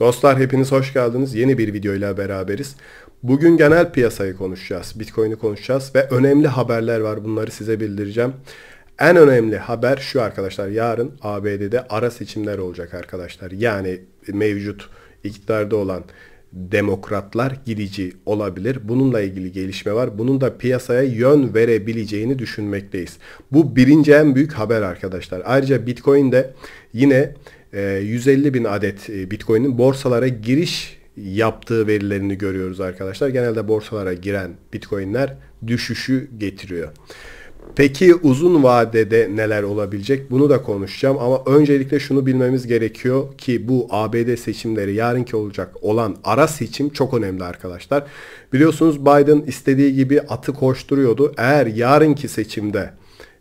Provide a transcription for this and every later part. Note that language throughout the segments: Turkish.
Dostlar hepiniz hoş geldiniz. Yeni bir videoyla beraberiz. Bugün genel piyasayı konuşacağız. Bitcoin'i konuşacağız ve önemli haberler var. Bunları size bildireceğim. En önemli haber şu arkadaşlar. Yarın ABD'de ara seçimler olacak arkadaşlar. Yani mevcut iktidarda olan demokratlar gidici olabilir. Bununla ilgili gelişme var. Bunun da piyasaya yön verebileceğini düşünmekteyiz. Bu birinci en büyük haber arkadaşlar. Ayrıca Bitcoin'de yine 150 ee, bin adet e, Bitcoin'in borsalara giriş yaptığı verilerini görüyoruz arkadaşlar. Genelde borsalara giren Bitcoin'ler düşüşü getiriyor. Peki uzun vadede neler olabilecek? Bunu da konuşacağım ama öncelikle şunu bilmemiz gerekiyor ki bu ABD seçimleri yarınki olacak olan ara seçim çok önemli arkadaşlar. Biliyorsunuz Biden istediği gibi atı koşturuyordu. Eğer yarınki seçimde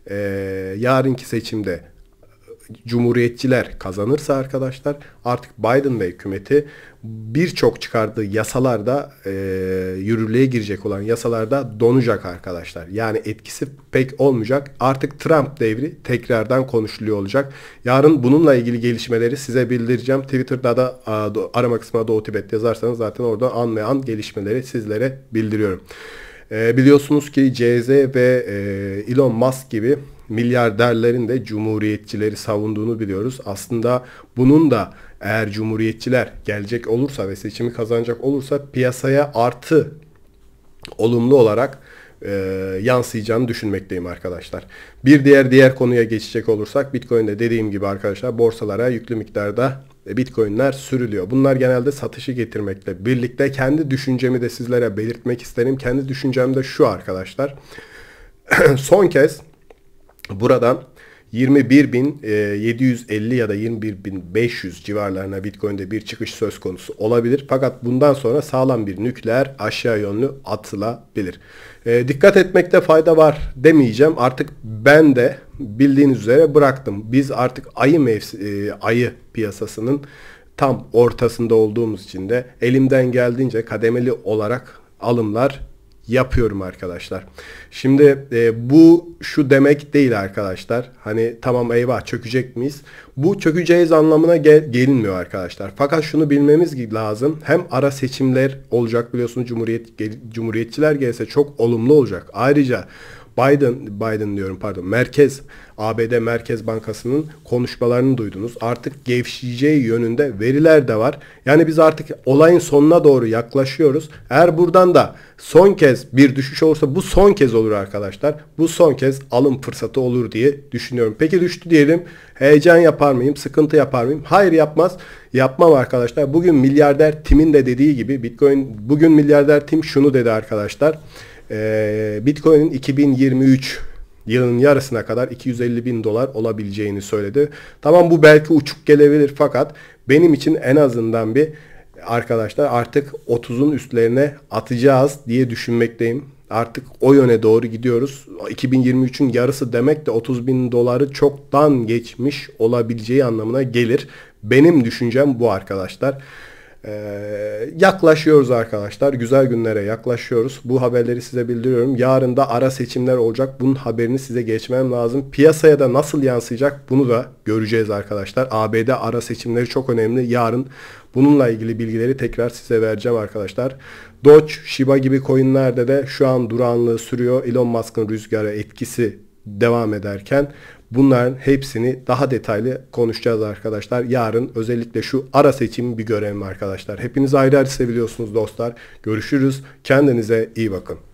e, yarınki seçimde cumhuriyetçiler kazanırsa arkadaşlar artık Biden ve hükümeti birçok çıkardığı yasalarda e, yürürlüğe girecek olan yasalarda donacak arkadaşlar. Yani etkisi pek olmayacak. Artık Trump devri tekrardan konuşuluyor olacak. Yarın bununla ilgili gelişmeleri size bildireceğim. Twitter'da da arama kısmına Doğu Tibet yazarsanız zaten orada an ve an gelişmeleri sizlere bildiriyorum. E, biliyorsunuz ki CZ ve e, Elon Musk gibi milyarderlerin de cumhuriyetçileri savunduğunu biliyoruz. Aslında bunun da eğer cumhuriyetçiler gelecek olursa ve seçimi kazanacak olursa piyasaya artı olumlu olarak e, yansıyacağını düşünmekteyim arkadaşlar. Bir diğer diğer konuya geçecek olursak Bitcoin'de dediğim gibi arkadaşlar borsalara yüklü miktarda e, Bitcoin'ler sürülüyor. Bunlar genelde satışı getirmekle birlikte kendi düşüncemi de sizlere belirtmek isterim. Kendi düşüncem de şu arkadaşlar. Son kez Buradan 21.750 e, ya da 21.500 civarlarına Bitcoin'de bir çıkış söz konusu olabilir. Fakat bundan sonra sağlam bir nükleer aşağı yönlü atılabilir. E, dikkat etmekte fayda var demeyeceğim. Artık ben de bildiğiniz üzere bıraktım. Biz artık ayı mevsi, e, ayı piyasasının tam ortasında olduğumuz için de elimden geldiğince kademeli olarak alımlar yapıyorum arkadaşlar. Şimdi e, bu şu demek değil arkadaşlar. Hani tamam eyvah çökecek miyiz? Bu çökeceğiz anlamına gel gelinmiyor arkadaşlar. Fakat şunu bilmemiz lazım. Hem ara seçimler olacak biliyorsunuz Cumhuriyet Cumhuriyetçiler gelse çok olumlu olacak. Ayrıca Biden Biden diyorum pardon merkez ABD Merkez Bankası'nın konuşmalarını duydunuz. Artık gevşeyeceği yönünde veriler de var. Yani biz artık olayın sonuna doğru yaklaşıyoruz. Eğer buradan da son kez bir düşüş olursa bu son kez olur arkadaşlar. Bu son kez alım fırsatı olur diye düşünüyorum. Peki düştü diyelim. Heyecan yapar mıyım? Sıkıntı yapar mıyım? Hayır yapmaz. Yapmam arkadaşlar. Bugün milyarder Tim'in de dediği gibi Bitcoin bugün milyarder Tim şunu dedi arkadaşlar e, Bitcoin'in 2023 yılın yarısına kadar 250 bin dolar olabileceğini söyledi. Tamam bu belki uçuk gelebilir fakat benim için en azından bir arkadaşlar artık 30'un üstlerine atacağız diye düşünmekteyim. Artık o yöne doğru gidiyoruz. 2023'ün yarısı demek de 30 bin doları çoktan geçmiş olabileceği anlamına gelir. Benim düşüncem bu arkadaşlar. Ee, yaklaşıyoruz arkadaşlar. Güzel günlere yaklaşıyoruz. Bu haberleri size bildiriyorum. Yarın da ara seçimler olacak. Bunun haberini size geçmem lazım. Piyasaya da nasıl yansıyacak bunu da göreceğiz arkadaşlar. ABD ara seçimleri çok önemli. Yarın bununla ilgili bilgileri tekrar size vereceğim arkadaşlar. Doge, Shiba gibi coinlerde de şu an durağanlığı sürüyor. Elon Musk'ın rüzgara etkisi devam ederken Bunların hepsini daha detaylı konuşacağız arkadaşlar. Yarın özellikle şu ara seçimi bir görelim arkadaşlar. Hepiniz ayrı ayrı seviliyorsunuz dostlar. Görüşürüz. Kendinize iyi bakın.